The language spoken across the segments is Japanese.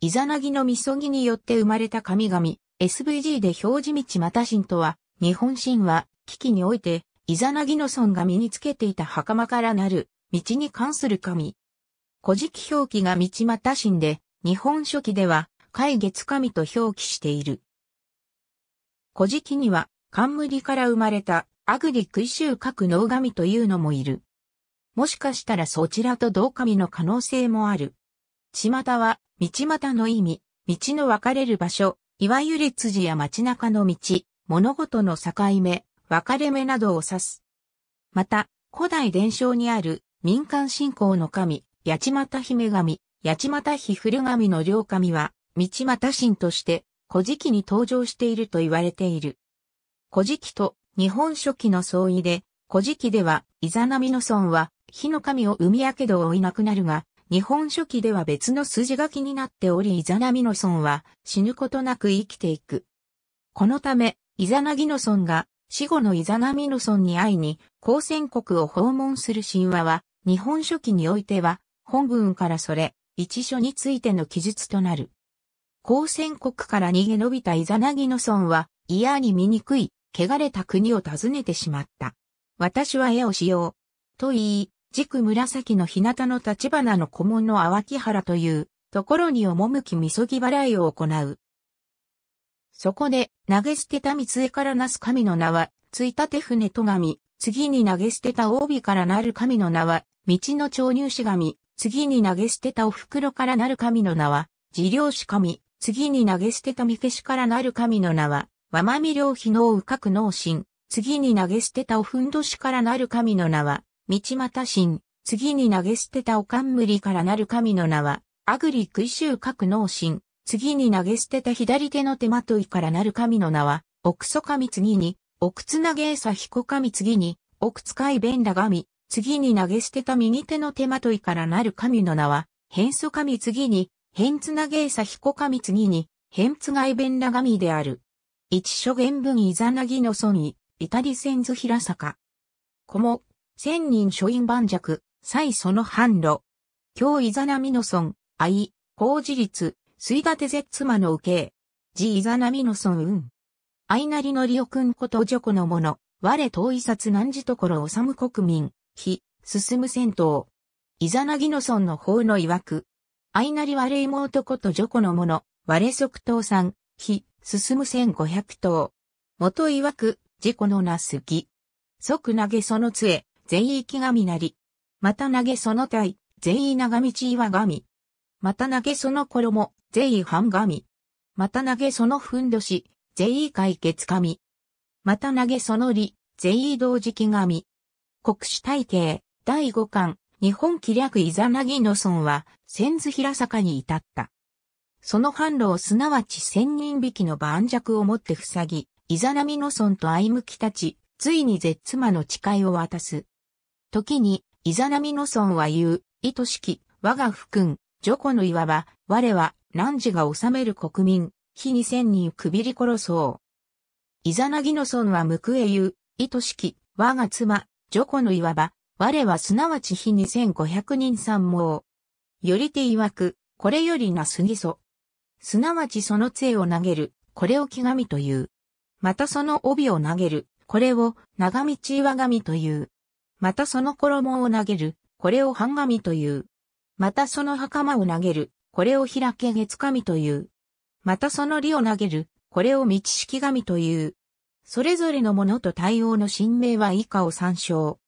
イザナギのみそぎによって生まれた神々、SVG で表示道また神とは、日本神話、危機において、イザナギの尊が身につけていた袴からなる、道に関する神。古事記表記が道また神で、日本書紀では、海月神と表記している。古事記には、冠から生まれた、アグリクイシュー。カノウというのもいる。もしかしたらそちらと同神の可能性もある。巷は、道またの意味、道の分かれる場所、いわゆる辻や街中の道、物事の境目、分かれ目などを指す。また、古代伝承にある民間信仰の神、八幡姫神、八幡日古神の両神は、道又神として、古事記に登場していると言われている。古事記と日本書紀の相違で、古事記では、イザナミの孫は、火の神を産みやけどを追いなくなるが、日本書紀では別の筋書きになっておりイザナギノソンは死ぬことなく生きていく。このため、イザナギノソンが死後のイザナミノソンに会いに、高専国を訪問する神話は、日本書紀においては、本文からそれ、一書についての記述となる。高専国から逃げ延びたイザナギノソンは、嫌に醜い、汚れた国を訪ねてしまった。私は絵をしよう。と言い、軸紫の日向の立花の古門の淡木原という、ところに赴きみそぎ払いを行う。そこで、投げ捨てた三江からなす神の名は、ついたて船と神、次に投げ捨てた帯からなる神の名は、道の長入士神、次に投げ捨てたお袋からなる神の名は、自領士神、次に投げ捨てた三消しからなる神の名は、わまみ良妃のうかく脳神、次に投げ捨てたおふんどしからなる神の名は、道又神、次に投げ捨てたお冠からなる神の名は、アグリクイシ空襲各農神、次に投げ捨てた左手の手まといからなる神の名は、奥祖神次に、奥津投げさ彦神次に、奥使い弁羅神、次に投げ捨てた右手の手まといからなる神の名は、変祖神次に、変つなげさ彦神次に、変つがい弁羅神である。一書原文イザナギのソイ、イタリセンズヒラサカ。千人書院万弱、際その販路。京イザナミノソン、愛、法事立、水立て絶妻の受け。ジイザナミノソう運。愛なりのりおくんこと女子の者、我遠い札何時ところ治む国民、非、進む戦闘。イザナギノソンの方の曰く。愛なり我妹こと女子の者、我即さん、非、進む千五百頭。元曰く、事故のなすぎ。即投げその杖、全域神なり。また投げその体、全意長道岩神。また投げその衣、全意半神。また投げそのふんどし、全意解決神。また投げその理、全意同時期神。国史体系、第五巻、日本気略イザナギの村は、千図平坂に至った。その販路をすなわち千人引きの盤石をもって塞ぎ、イザナミの村と相向き立ち、ついに絶妻の誓いを渡す。時に、イザナミソンは言う、意しき、我が福君、ジョコの岩は、我は、汝が治める国民、非に千人くびり殺そう。イザナギソンは報え言う、意しき、我が妻、ジョコの岩は、我はすなわち非に千五百人三毛。よりて曰く、これよりなすぎそ。すなわちその杖を投げる、これを木神という。またその帯を投げる、これを長道岩神という。またその衣を投げる、これを半紙という。またその袴を投げる、これを開け月紙という。またその利を投げる、これを道式紙という。それぞれのものと対応の神明は以下を参照。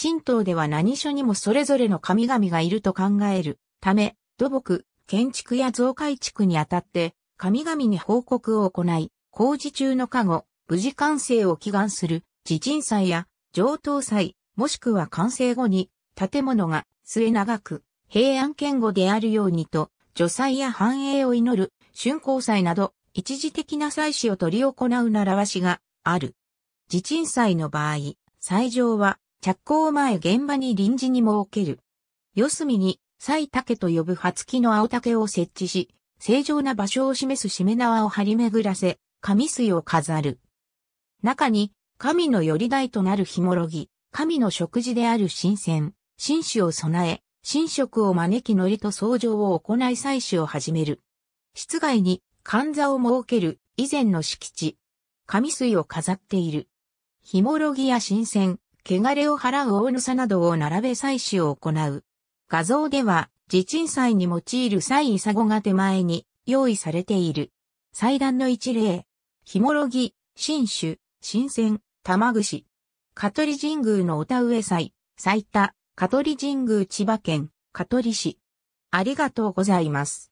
神道では何所にもそれぞれの神々がいると考えるため、土木、建築や増改築にあたって、神々に報告を行い、工事中の加護、無事完成を祈願する、自陣祭や上等祭、もしくは完成後に、建物が末長く、平安堅固であるようにと、除祭や繁栄を祈る、春光祭など、一時的な祭祀を取り行う習わしがある。自鎮祭の場合、祭場は着工前現場に臨時に設ける。四隅に、祭竹と呼ぶ初木の青竹を設置し、正常な場所を示すしめ縄を張り巡らせ、神水を飾る。中に、神のより台となるひもろぎ、神の食事である神仙、神酒を備え、神職を招きのりと相乗を行い祭祀を始める。室外に神座を設ける以前の敷地。神水を飾っている。ひもろぎや神仙、汚れを払う大野さなどを並べ祭祀を行う。画像では、地鎮祭に用いる祭イサゴが手前に用意されている。祭壇の一例。ひもろぎ、新酒、新鮮、玉串、香取神宮のおた植え祭、最多、香取神宮千葉県、香取市。ありがとうございます。